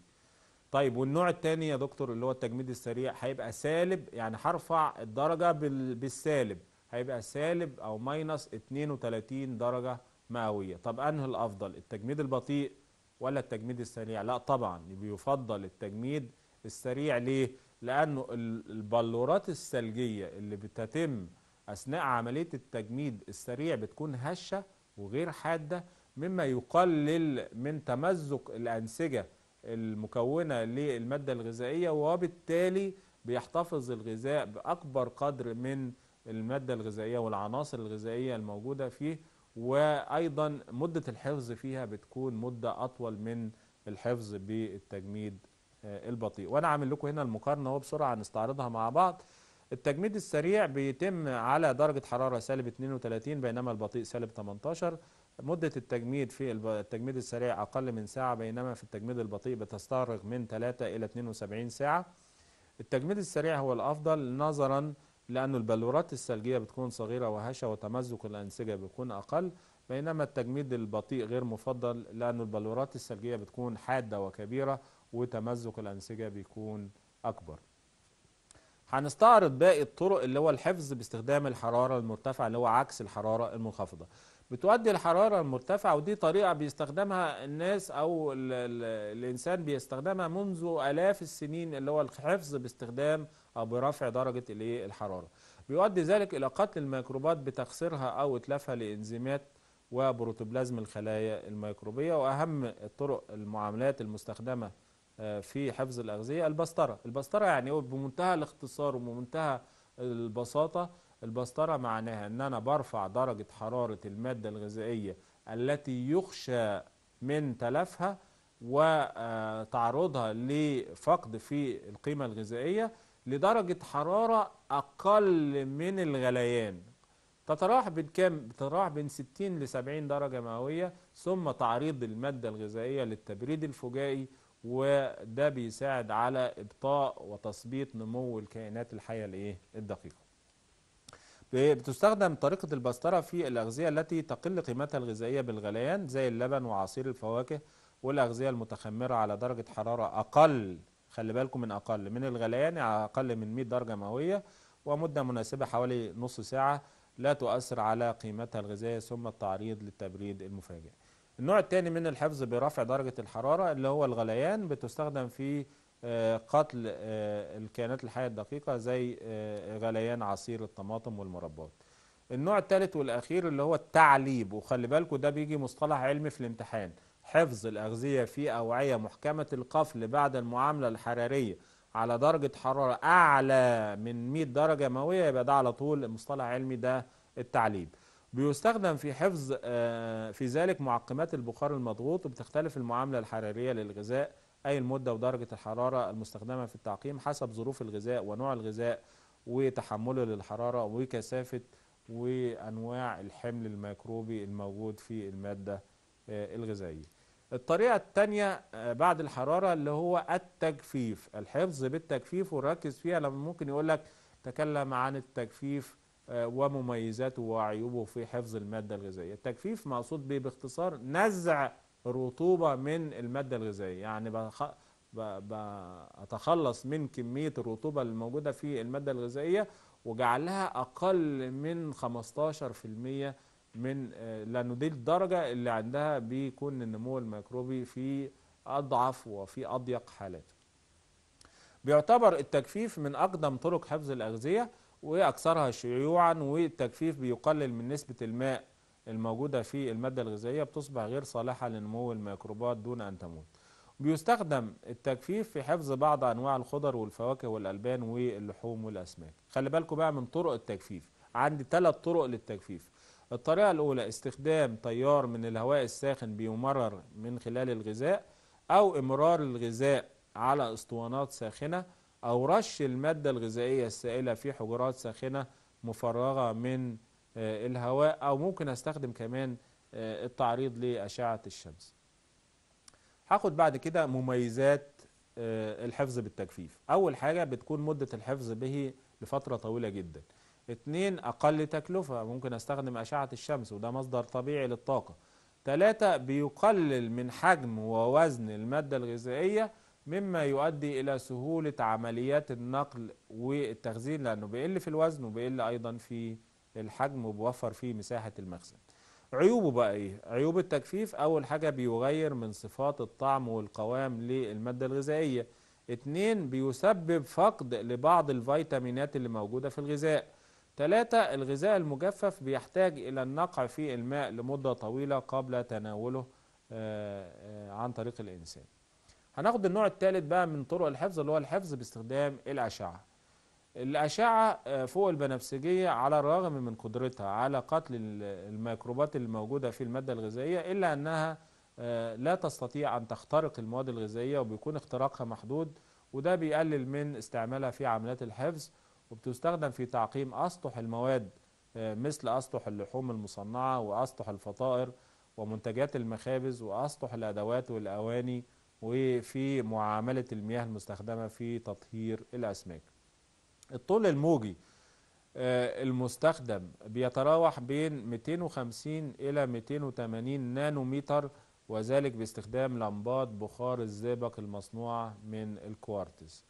طيب والنوع الثاني يا دكتور اللي هو التجميد السريع هيبقى سالب يعني هرفع الدرجه بالسالب هيبقى سالب او ماينس 32 درجه مئويه طب انهي الافضل التجميد البطيء ولا التجميد السريع لا طبعا بيفضل التجميد السريع ليه لانه البلورات الثلجيه اللي بتتم اثناء عمليه التجميد السريع بتكون هشه وغير حاده مما يقلل من تمزق الانسجه المكونة للمادة الغذائية وبالتالي بيحتفظ الغذاء بأكبر قدر من المادة الغذائية والعناصر الغذائية الموجودة فيه وأيضا مدة الحفظ فيها بتكون مدة أطول من الحفظ بالتجميد آه، البطيء وأنا عامل لكم هنا المقارنة وبسرعة نستعرضها مع بعض التجميد السريع بيتم على درجة حرارة سالب 32 بينما البطيء سالب 18 مدة التجميد في التجميد السريع أقل من ساعة بينما في التجميد البطيء بتستغرق من 3 إلى 72 ساعة التجميد السريع هو الأفضل نظرا لأن البلورات الثلجية بتكون صغيرة وهشة وتمزق الأنسجة بيكون أقل بينما التجميد البطيء غير مفضل لأن البلورات الثلجية بتكون حادة وكبيرة وتمزق الأنسجة بيكون أكبر هنستعرض باقي الطرق اللي هو الحفظ باستخدام الحرارة المرتفعة اللي هو عكس الحرارة المنخفضة بتؤدي الحرارة المرتفعة ودي طريقة بيستخدمها الناس أو الـ الـ الإنسان بيستخدمها منذ آلاف السنين اللي هو الحفظ باستخدام أو برفع درجة الحرارة بيؤدي ذلك إلى قتل الميكروبات بتخسيرها أو إتلافها لإنزيمات وبروتوبلازم الخلايا الميكروبية وأهم الطرق المعاملات المستخدمة آه، في حفظ الأغذية البسطرة البسطرة يعني بمنتهى الاختصار وبمنتهى البساطة البسطرة معناها أن أنا برفع درجة حرارة المادة الغذائية التي يخشى من تلفها وتعرضها آه، لفقد في القيمة الغذائية لدرجة حرارة أقل من الغليان تتراوح بين كام؟ تتراوح بين 60 ل 70 درجة مئوية ثم تعريض المادة الغذائية للتبريد الفجائي وده بيساعد على ابطاء وتثبيط نمو الكائنات الحيه الايه الدقيقه بتستخدم طريقة البسطرة في الأغذية التي تقل قيمتها الغذائية بالغليان زي اللبن وعصير الفواكه والأغذية المتخمرة على درجة حرارة أقل خلي بالكم من أقل من الغليان على أقل من 100 درجة مئوية ومدة مناسبة حوالي نص ساعة لا تؤثر على قيمتها الغذائية ثم التعريض للتبريد المفاجئ النوع الثاني من الحفظ برفع درجة الحرارة اللي هو الغليان بتستخدم في آه، قتل آه، الكائنات الحية الدقيقة زي آه، غليان عصير الطماطم والمربات النوع الثالث والأخير اللي هو التعليب وخلي بالكم ده بيجي مصطلح علمي في الامتحان حفظ الأغذية في أوعية محكمة القفل بعد المعاملة الحرارية على درجة حرارة أعلى من 100 درجة مئوية يبقى ده على طول مصطلح علمي ده التعليب بيستخدم في حفظ آه، في ذلك معقمات البخار المضغوط وبتختلف المعاملة الحرارية للغذاء أي المدة ودرجة الحرارة المستخدمة في التعقيم حسب ظروف الغذاء ونوع الغذاء وتحمله للحرارة وكثافة وأنواع الحمل الميكروبي الموجود في المادة آه، الغذائية الطريقة الثانية آه، بعد الحرارة اللي هو التجفيف الحفظ بالتجفيف ونركز فيها لما ممكن يقول لك تكلم عن التجفيف آه، ومميزاته وعيوبه في حفظ المادة الغذائية التجفيف مقصود به باختصار نزع الرطوبة من المادة الغذائية يعني بخ... أتخلص من كمية الرطوبة الموجودة في المادة الغذائية وجعلها أقل من 15% من آه، لأنه دي الدرجة اللي عندها بيكون النمو الميكروبي في أضعف وفي أضيق حالاته بيعتبر التجفيف من أقدم طرق حفظ الأغذية وأكثرها شيوعا والتجفيف بيقلل من نسبة الماء الموجودة في المادة الغذائية بتصبح غير صالحة لنمو الميكروبات دون أن تموت بيستخدم التجفيف في حفظ بعض أنواع الخضر والفواكه والألبان واللحوم والأسماك خلي بالكم بقى من طرق التجفيف عندي ثلاث طرق للتجفيف الطريقة الأولى استخدام تيار من الهواء الساخن بيمرر من خلال الغذاء أو إمرار الغذاء على اسطوانات ساخنة أو رش المادة الغذائية السائلة في حجرات ساخنة مفرغة من آه، الهواء أو ممكن أستخدم كمان آه، التعريض لأشعة الشمس هاخد بعد كده مميزات آه، الحفظ بالتجفيف أول حاجة بتكون مدة الحفظ به لفترة طويلة جدا اتنين أقل تكلفة ممكن أستخدم أشعة الشمس وده مصدر طبيعي للطاقة تلاتة بيقلل من حجم ووزن المادة الغذائية مما يؤدي إلى سهولة عمليات النقل والتخزين لأنه بيقل في الوزن وبيقل أيضا في الحجم وبوفر فيه مساحة المخزن عيوبه بقى إيه؟ عيوب التجفيف أول حاجة بيغير من صفات الطعم والقوام للمادة الغذائية اتنين بيسبب فقد لبعض الفيتامينات اللي موجودة في الغذاء تلاتة الغذاء المجفف بيحتاج إلى النقع في الماء لمدة طويلة قبل تناوله آه، آه، عن طريق الإنسان هناخد النوع الثالث بقى من طرق الحفظ اللي هو الحفظ باستخدام الأشعة الأشعة آه، فوق البنفسجية على الرغم من قدرتها على قتل الميكروبات الموجودة في المادة الغذائية إلا أنها آه، لا تستطيع أن تخترق المواد الغذائية وبيكون اختراقها محدود وده بيقلل من استعمالها في عمليات الحفظ وبتستخدم في تعقيم أسطح المواد آه، مثل أسطح اللحوم المصنعة وأسطح الفطائر ومنتجات المخابز وأسطح الأدوات والأواني وفي معاملة المياه المستخدمة في تطهير الأسماك الطول الموجي آه، المستخدم بيتراوح بين 250 إلى 280 نانومتر وذلك باستخدام لمبات بخار الزئبق المصنوعة من الكوارتز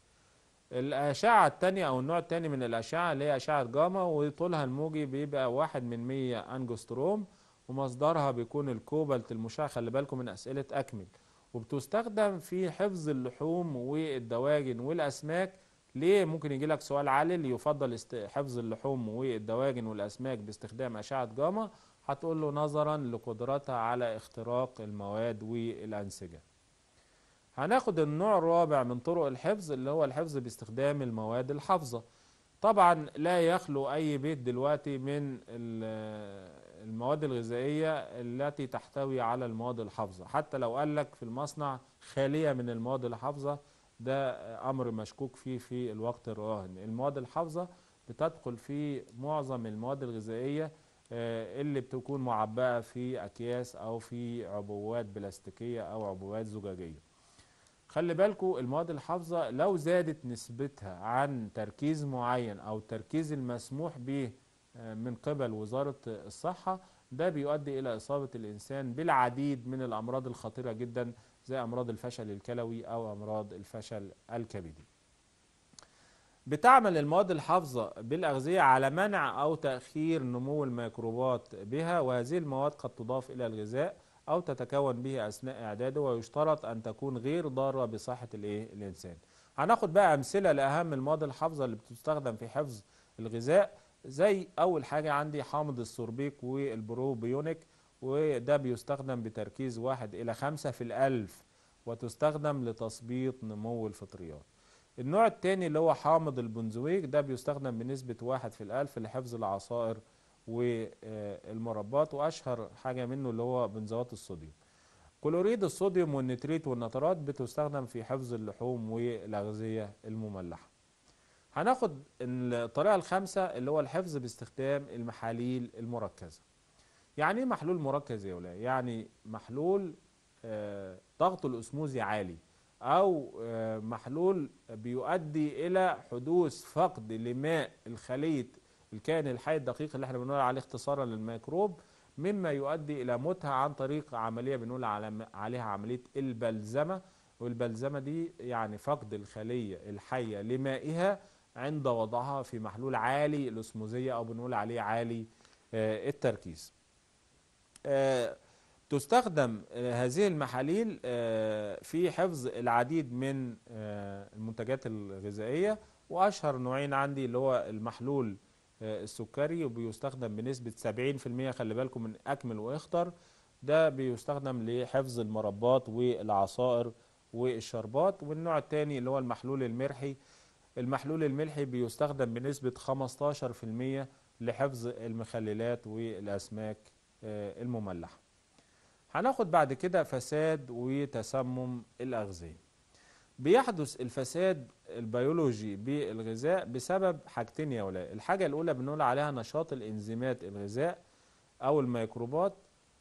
الأشعة التانية أو النوع التاني من الأشعة اللي هي أشعة جاما وطولها الموجي بيبقى واحد من مية أنجستروم ومصدرها بيكون الكوبالت المشع خلي بالكم من أسئلة أكمل وبتستخدم في حفظ اللحوم والدواجن والأسماك ليه ممكن يجي لك سؤال اللي يفضل حفظ اللحوم والدواجن والأسماك باستخدام أشعة جاما هتقول له نظرا لقدرتها على اختراق المواد والأنسجة هناخد النوع الرابع من طرق الحفظ اللي هو الحفظ باستخدام المواد الحافظة طبعا لا يخلو أي بيت دلوقتي من المواد الغذائية التي تحتوي على المواد الحافظة حتى لو قال لك في المصنع خالية من المواد الحافظة ده أمر مشكوك فيه في الوقت الراهن المواد الحافظة بتدخل في معظم المواد الغذائية آه، اللي بتكون معبأة في أكياس أو في عبوات بلاستيكية أو عبوات زجاجية خلي بالكو المواد الحافظة لو زادت نسبتها عن تركيز معين أو التركيز المسموح به من قبل وزارة الصحة ده بيؤدي إلى إصابة الإنسان بالعديد من الأمراض الخطيرة جدا زي أمراض الفشل الكلوي أو أمراض الفشل الكبدي بتعمل المواد الحافظة بالأغذية على منع أو تأخير نمو الميكروبات بها وهذه المواد قد تضاف إلى الغذاء أو تتكون به أثناء إعداده ويشترط أن تكون غير ضارة بصحة الإنسان هناخد بقى أمثلة لأهم المواد الحافظة اللي بتستخدم في حفظ الغذاء زي اول حاجه عندي حامض السوربيك والبروبيونيك وده بيستخدم بتركيز واحد الى خمسة في الالف وتستخدم لتثبيط نمو الفطريات النوع التاني اللي هو حامض البنزويك ده بيستخدم بنسبة واحد في الألف لحفظ العصائر والمربات وأشهر حاجة منه اللي هو بنزوات الصوديوم كلوريد الصوديوم والنتريت والنترات بتستخدم في حفظ اللحوم والأغذية المملحة هناخد الطريقة الخامسة اللي هو الحفظ باستخدام المحاليل المركزة يعني ايه محلول مركز يا ولاد؟ يعني محلول آه، ضغط الأسموزي عالي أو آه، محلول بيؤدي إلى حدوث فقد لماء الخلية الكائن الحي الدقيق اللي احنا بنقول عليه اختصارا للميكروب مما يؤدي إلى موتها عن طريق عملية بنقول عليها عملية البلزمة والبلزمة دي يعني فقد الخلية الحية لمائها عند وضعها في محلول عالي الاسموزية او بنقول عليه عالي آه، التركيز آه، تستخدم آه، هذه المحاليل في حفظ العديد من المنتجات الغذائية وأشهر نوعين عندي اللي هو المحلول السكري وبيستخدم بنسبة 70% خلي بالكم من أكمل وإخطر ده بيستخدم لحفظ المربات والعصائر والشربات والنوع الثاني اللي هو المحلول المرحي المحلول الملحي بيستخدم بنسبة 15% لحفظ المخللات والأسماك آه، المملحة هناخد بعد كده فساد وتسمم الأغذية بيحدث الفساد البيولوجي بالغذاء بسبب حاجتين يا ولاد الحاجة الأولى بنقول عليها نشاط الإنزيمات الغذاء أو الميكروبات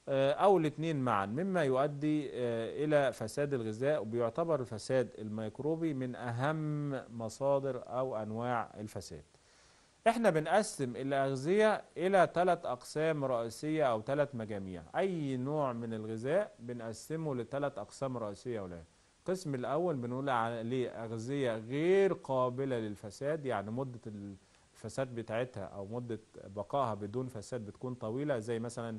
آه، أو الاثنين معا مما يؤدي آه، إلى فساد الغذاء وبيعتبر الفساد الميكروبي من أهم مصادر أو أنواع الفساد احنا بنقسم الأغذية إلى ثلاث أقسام رئيسية أو ثلاث مجاميع أي نوع من الغذاء بنقسمه لثلاث أقسام رئيسية ولا القسم الأول بنقول عليه أغذية غير قابلة للفساد يعني مدة الفساد بتاعتها أو مدة بقائها بدون فساد بتكون طويلة زي مثلا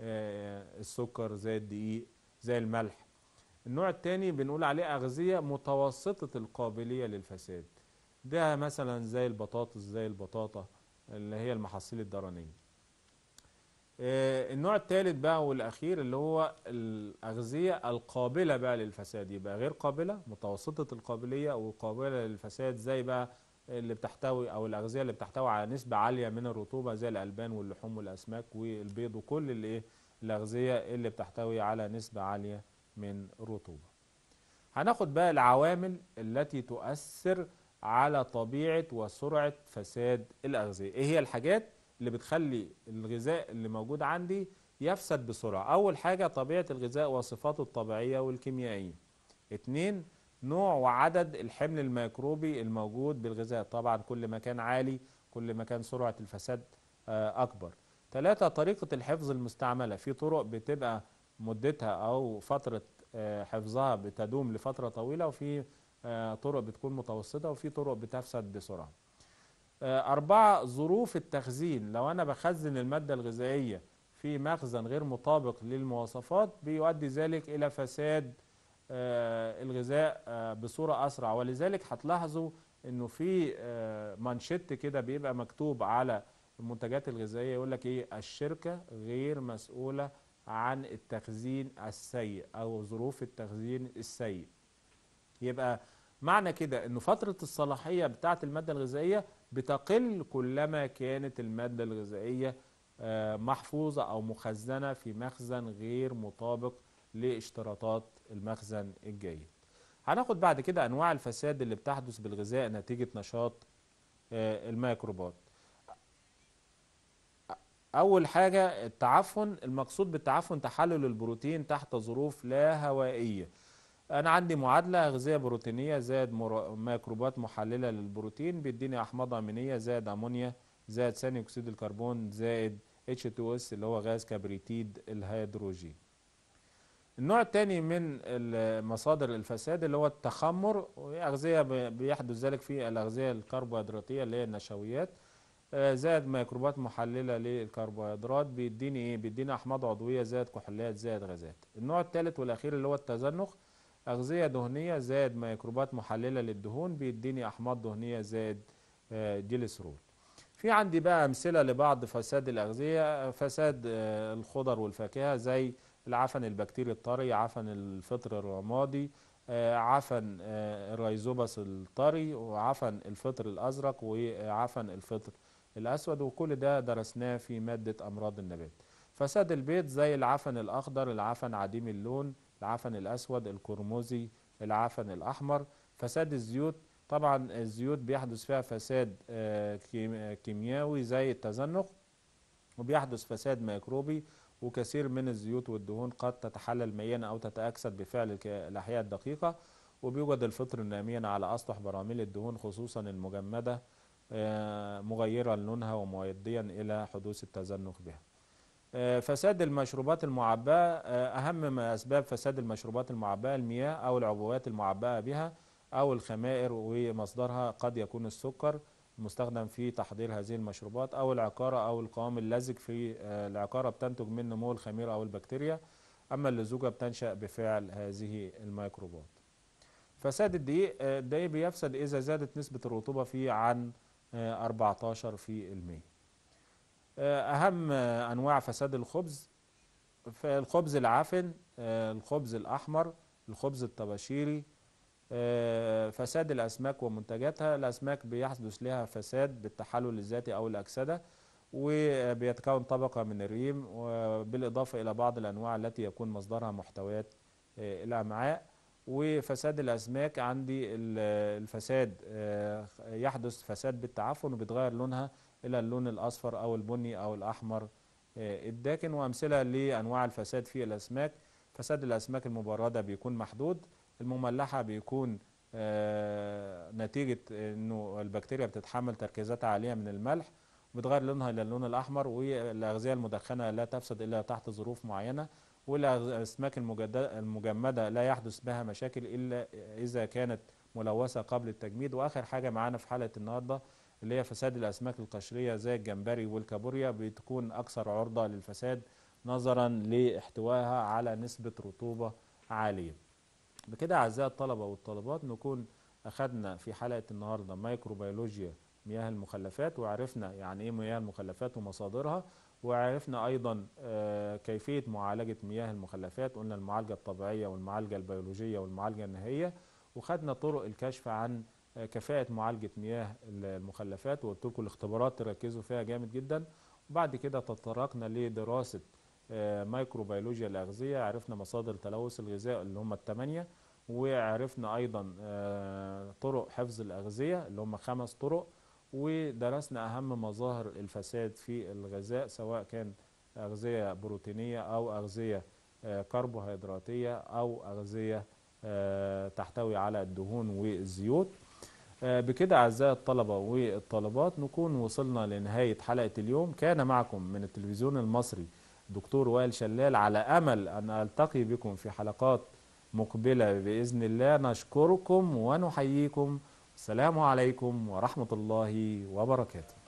آه، السكر زي الدقيق زي الملح النوع الثاني بنقول عليه أغذية متوسطة القابلية للفساد ده مثلا زي البطاطس زي البطاطا اللي هي المحاصيل الدرنية آه، النوع الثالث بقى والأخير اللي هو الأغذية القابلة بقى للفساد يبقى غير قابلة متوسطة القابلية وقابلة للفساد زي بقى اللي بتحتوي او الاغذيه اللي بتحتوي على نسبه عاليه من الرطوبه زي الالبان واللحوم والاسماك والبيض وكل الايه الاغذيه اللي بتحتوي على نسبه عاليه من الرطوبه هناخد بقى العوامل التي تؤثر على طبيعه وسرعه فساد الاغذيه ايه هي الحاجات اللي بتخلي الغذاء اللي موجود عندي يفسد بسرعه اول حاجه طبيعه الغذاء وصفاته الطبيعيه والكيميائيه اتنين نوع وعدد الحمل الميكروبي الموجود بالغذاء طبعا كل ما كان عالي كل ما كان سرعة الفساد آه، أكبر ثلاثة طريقة الحفظ المستعملة في طرق بتبقى مدتها أو فترة آه، حفظها بتدوم لفترة طويلة وفي آه، طرق بتكون متوسطة وفي طرق بتفسد بسرعة أربعة ظروف التخزين لو أنا بخزن المادة الغذائية في مخزن غير مطابق للمواصفات بيؤدي ذلك إلى فساد آه، الغذاء آه، بصورة أسرع ولذلك هتلاحظوا انه في آه، مانشيت كده بيبقى مكتوب على المنتجات الغذائية يقول لك ايه الشركة غير مسؤولة عن التخزين السيء او ظروف التخزين السيء يبقى معنى كده انه فترة الصلاحية بتاعة المادة الغذائية بتقل كلما كانت المادة الغذائية محفوظة او مخزنة في مخزن غير مطابق لاشتراطات المخزن الجيد هناخد بعد كده انواع الفساد اللي بتحدث بالغذاء نتيجه نشاط آه، الميكروبات اول حاجه التعفن المقصود بالتعفن تحلل البروتين تحت ظروف لا هوائيه انا عندي معادله غذائيه بروتينيه زائد ميكروبات محلله للبروتين بيديني احماض امينيه زائد امونيا زائد ثاني اكسيد الكربون زائد H2S اللي هو غاز كبريتيد الهيدروجين النوع الثاني من مصادر الفساد اللي هو التخمر أغذية بيحدث ذلك في الأغذية الكربوهيدراتية اللي هي النشويات آه، زائد ميكروبات محللة للكربوهيدرات بيديني إيه؟ بيديني أحماض عضوية زائد كحوليات زائد غازات. النوع الثالث والأخير اللي هو التزنخ أغذية دهنية زائد ميكروبات محللة للدهون بيديني أحماض دهنية زائد آه، جليسرول. في عندي بقى أمثلة لبعض فساد الأغذية فساد آه، الخضر والفاكهة زي العفن البكتيري الطري عفن الفطر الرمادي آه، عفن آه، الريزوبس الطري وعفن الفطر الأزرق وعفن الفطر الأسود وكل ده درسناه في مادة أمراض النبات فساد البيض زي العفن الأخضر العفن عديم اللون العفن الأسود القرمزي العفن الأحمر فساد الزيوت طبعا الزيوت بيحدث فيها فساد آه، كيميائي زي التزنق وبيحدث فساد ميكروبي وكثير من الزيوت والدهون قد تتحلل ميانا أو تتأكسد بفعل الأحياء الدقيقة وبيوجد الفطر الناميا على أسطح براميل الدهون خصوصا المجمدة آه، مغيرا لونها ومؤديا إلى حدوث التزنخ بها آه، فساد المشروبات المعبأة آه، أهم أسباب فساد المشروبات المعبأة المياه أو العبوات المعبأة بها أو الخمائر ومصدرها قد يكون السكر مستخدم في تحضير هذه المشروبات أو العقارة أو القوام اللزج في آه، العقارة بتنتج من نمو الخميرة أو البكتيريا أما اللزوجة بتنشأ بفعل هذه الميكروبات فساد الدقيق آه، الدقيق بيفسد إذا زادت نسبة الرطوبة فيه عن 14 آه، في المية أهم أنواع فساد الخبز الخبز العفن الخبز الأحمر الخبز الطباشيري آه، فساد الأسماك ومنتجاتها الأسماك بيحدث لها فساد بالتحلل الذاتي أو الأكسدة وبيتكون طبقة من الريم بالإضافة إلى بعض الأنواع التي يكون مصدرها محتويات آه، الأمعاء وفساد الأسماك عندي الفساد آه، يحدث فساد بالتعفن وبتغير لونها إلى اللون الأصفر أو البني أو الأحمر الداكن وأمثلة لأنواع الفساد في الأسماك فساد الأسماك المبردة بيكون محدود المملحه بيكون آه، نتيجه انه البكتيريا بتتحمل تركيزات عاليه من الملح بتغير لونها الى اللون الاحمر والاغذيه المدخنه لا تفسد الا تحت ظروف معينه والاسماك المجمده لا يحدث بها مشاكل الا اذا كانت ملوثه قبل التجميد واخر حاجه معانا في حلقه النهارده اللي هي فساد الاسماك القشريه زي الجمبري والكابوريا بتكون اكثر عرضه للفساد نظرا لاحتوائها على نسبه رطوبه عاليه بكده أعزائي الطلبة والطالبات نكون أخذنا في حلقة النهاردة مايكروبيولوجيا مياه المخلفات وعرفنا يعني إيه مياه المخلفات ومصادرها وعرفنا أيضا آه، كيفية معالجة مياه المخلفات قلنا المعالجة الطبيعية والمعالجة البيولوجية والمعالجة النهائية وخدنا طرق الكشف عن آه، كفاءة معالجة مياه المخلفات وقلت لكم الاختبارات تركزوا فيها جامد جدا وبعد كده تطرقنا لدراسة آه، مايكروبيولوجيا الأغذية عرفنا مصادر تلوث الغذاء اللي هم الثمانية وعرفنا أيضا آه، طرق حفظ الأغذية اللي هم خمس طرق ودرسنا أهم مظاهر الفساد في الغذاء سواء كان أغذية بروتينية أو أغذية آه، كربوهيدراتية أو أغذية تحتوي على الدهون والزيوت بكده أعزائي الطلبة والطالبات نكون وصلنا لنهاية حلقة اليوم كان معكم من التلفزيون المصري دكتور وائل شلال على أمل أن ألتقي بكم في حلقات مقبلة بإذن الله نشكركم ونحييكم السلام عليكم ورحمة الله وبركاته